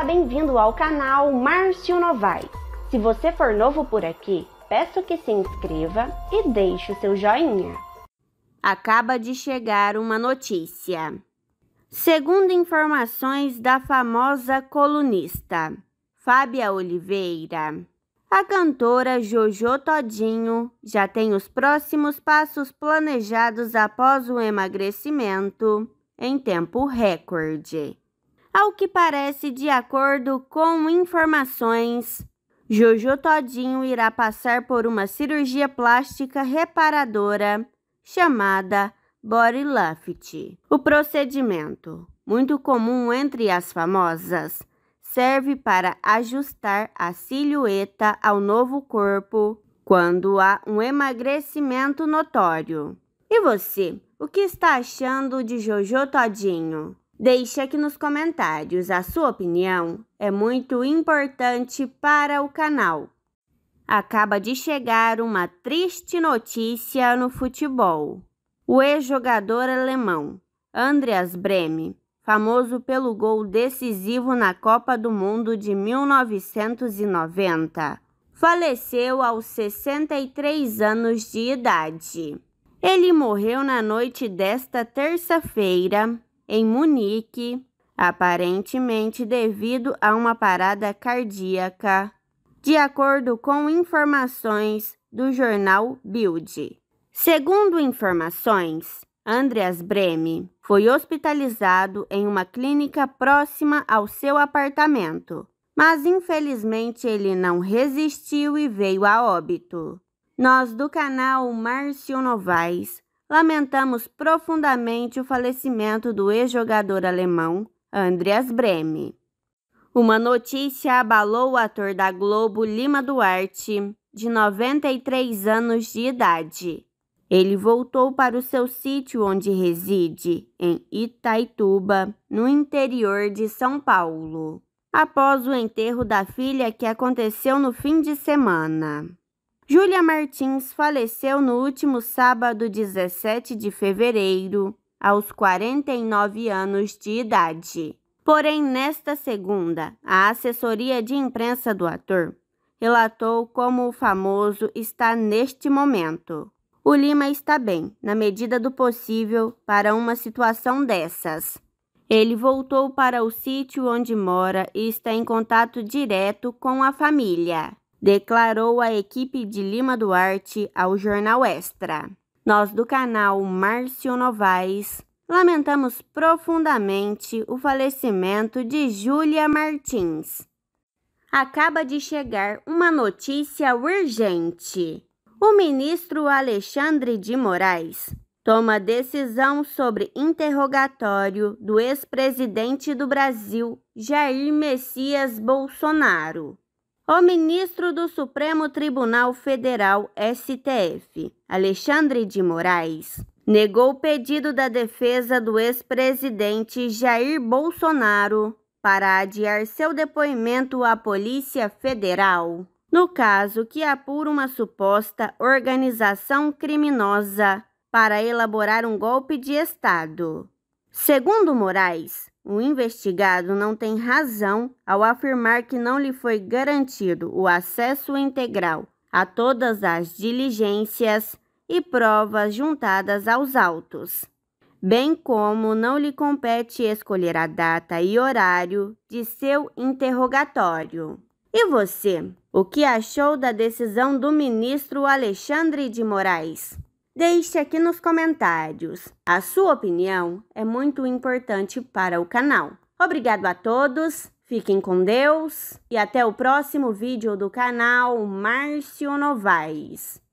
Olá, bem-vindo ao canal Márcio Novaes. Se você for novo por aqui, peço que se inscreva e deixe o seu joinha. Acaba de chegar uma notícia. Segundo informações da famosa colunista Fábia Oliveira, a cantora Jojo Todinho já tem os próximos passos planejados após o emagrecimento em tempo recorde. Ao que parece, de acordo com informações, Jojo Todinho irá passar por uma cirurgia plástica reparadora chamada Body Luft. O procedimento, muito comum entre as famosas, serve para ajustar a silhueta ao novo corpo quando há um emagrecimento notório. E você, o que está achando de Jojo Todinho? Deixe aqui nos comentários, a sua opinião é muito importante para o canal. Acaba de chegar uma triste notícia no futebol. O ex-jogador alemão Andreas Breme, famoso pelo gol decisivo na Copa do Mundo de 1990, faleceu aos 63 anos de idade. Ele morreu na noite desta terça-feira, em Munique, aparentemente devido a uma parada cardíaca, de acordo com informações do jornal Bild. Segundo informações, Andreas Breme foi hospitalizado em uma clínica próxima ao seu apartamento, mas infelizmente ele não resistiu e veio a óbito. Nós do canal Márcio Novaes lamentamos profundamente o falecimento do ex-jogador alemão Andreas Breme. Uma notícia abalou o ator da Globo Lima Duarte, de 93 anos de idade. Ele voltou para o seu sítio onde reside, em Itaituba, no interior de São Paulo, após o enterro da filha que aconteceu no fim de semana. Júlia Martins faleceu no último sábado, 17 de fevereiro, aos 49 anos de idade. Porém, nesta segunda, a assessoria de imprensa do ator relatou como o famoso está neste momento. O Lima está bem, na medida do possível, para uma situação dessas. Ele voltou para o sítio onde mora e está em contato direto com a família declarou a equipe de Lima Duarte ao jornal Extra. Nós do canal Márcio Novaes lamentamos profundamente o falecimento de Júlia Martins. Acaba de chegar uma notícia urgente. O ministro Alexandre de Moraes toma decisão sobre interrogatório do ex-presidente do Brasil, Jair Messias Bolsonaro. O ministro do Supremo Tribunal Federal, STF, Alexandre de Moraes, negou o pedido da defesa do ex-presidente Jair Bolsonaro para adiar seu depoimento à Polícia Federal, no caso que apura uma suposta organização criminosa para elaborar um golpe de Estado. Segundo Moraes, o investigado não tem razão ao afirmar que não lhe foi garantido o acesso integral a todas as diligências e provas juntadas aos autos, bem como não lhe compete escolher a data e horário de seu interrogatório. E você, o que achou da decisão do ministro Alexandre de Moraes? Deixe aqui nos comentários. A sua opinião é muito importante para o canal. Obrigado a todos, fiquem com Deus e até o próximo vídeo do canal Márcio Novaes.